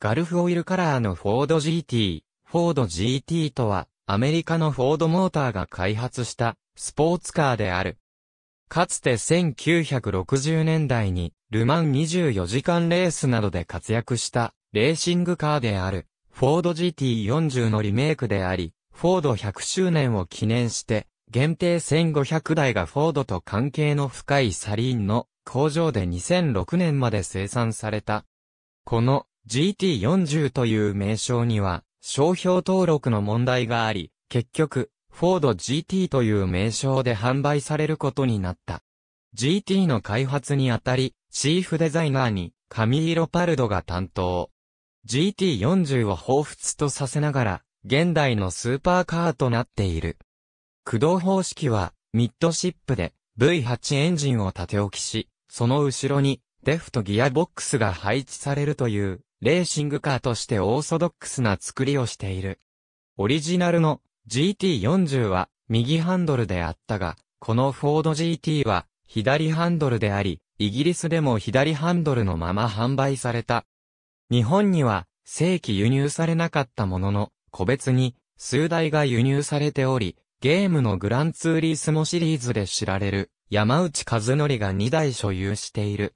ガルフオイルカラーのフォード GT。フォード GT とは、アメリカのフォードモーターが開発したスポーツカーである。かつて1960年代に、ルマン24時間レースなどで活躍したレーシングカーである、フォード GT40 のリメイクであり、フォード100周年を記念して、限定1500台がフォードと関係の深いサリーンの工場で2006年まで生産された。この GT40 という名称には、商標登録の問題があり、結局、フォード GT という名称で販売されることになった。GT の開発にあたり、チーフデザイナーに、カミーロパルドが担当。GT40 を彷彿とさせながら、現代のスーパーカーとなっている。駆動方式は、ミッドシップで、V8 エンジンを縦置きし、その後ろに、デフとギアボックスが配置されるという、レーシングカーとしてオーソドックスな作りをしている。オリジナルの GT40 は右ハンドルであったが、このフォード GT は左ハンドルであり、イギリスでも左ハンドルのまま販売された。日本には正規輸入されなかったものの、個別に数台が輸入されており、ゲームのグランツーリースモシリーズで知られる山内和則が2台所有している。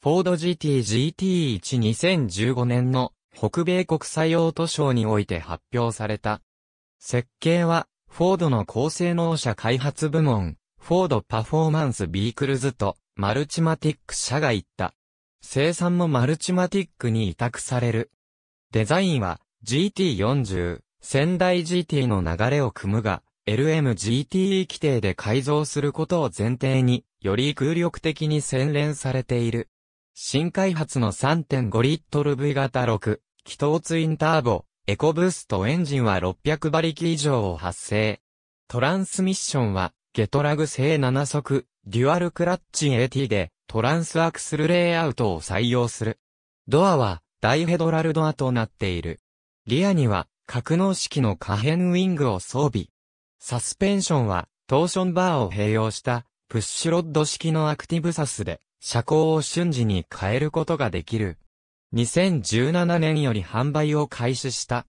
フォード GT-GT12015 年の北米国際オートショーにおいて発表された。設計は、フォードの高性能車開発部門、フォードパフォーマンスビークルズとマルチマティック社が行った。生産もマルチマティックに委託される。デザインは GT40、仙台 GT の流れを組むが、LMGTE 規定で改造することを前提に、より空力的に洗練されている。新開発の3.5リットル V 型6、気筒ツインターボ、エコブーストエンジンは600馬力以上を発生。トランスミッションは、ゲトラグ製7速、デュアルクラッチ AT で、トランスアクスルレイアウトを採用する。ドアは、ダイヘドラルドアとなっている。リアには、格納式の可変ウィングを装備。サスペンションは、トーションバーを併用した、プッシュロッド式のアクティブサスで、車高を瞬時に変えることができる。2017年より販売を開始した。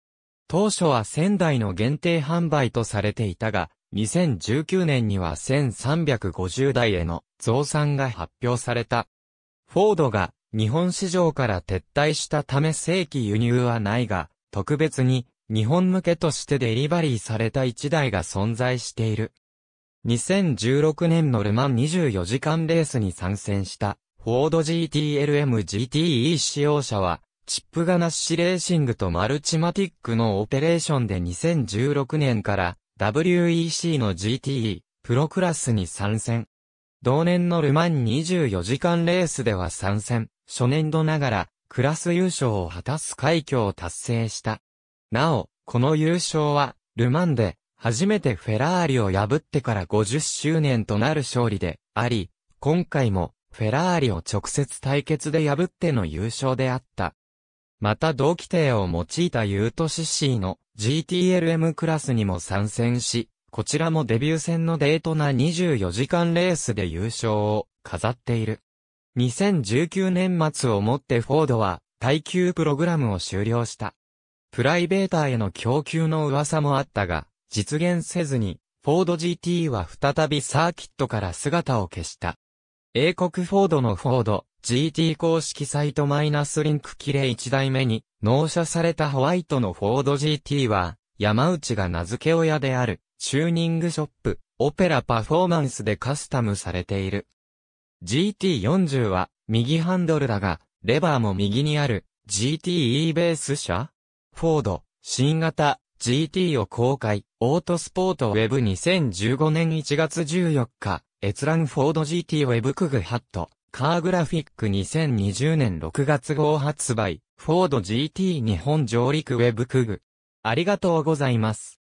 当初は1000台の限定販売とされていたが、2019年には1350台への増産が発表された。フォードが日本市場から撤退したため正規輸入はないが、特別に日本向けとしてデリバリーされた1台が存在している。2016年のルマン24時間レースに参戦した、フォード GTLM-GTE 使用者は、チップガナッシレーシングとマルチマティックのオペレーションで2016年から WEC の GTE、プロクラスに参戦。同年のルマン24時間レースでは参戦、初年度ながら、クラス優勝を果たす快挙を達成した。なお、この優勝は、ルマンで、初めてフェラーリを破ってから50周年となる勝利であり、今回もフェラーリを直接対決で破っての優勝であった。また同規定を用いたユートシシーの GTLM クラスにも参戦し、こちらもデビュー戦のデートな24時間レースで優勝を飾っている。2019年末をもってフォードは耐久プログラムを終了した。プライベーターへの供給の噂もあったが、実現せずに、フォード GT は再びサーキットから姿を消した。英国フォードのフォード GT 公式サイトマイナスリンクキレ1代目に納車されたホワイトのフォード GT は山内が名付け親であるチューニングショップオペラパフォーマンスでカスタムされている。GT40 は右ハンドルだがレバーも右にある GTE ベース車フォード新型 GT を公開オートスポートウェブ2 0 1 5年1月14日、閲覧フォード GT ウェブクグハット、カーグラフィック2020年6月号発売、フォード GT 日本上陸ウェブクグ。ありがとうございます。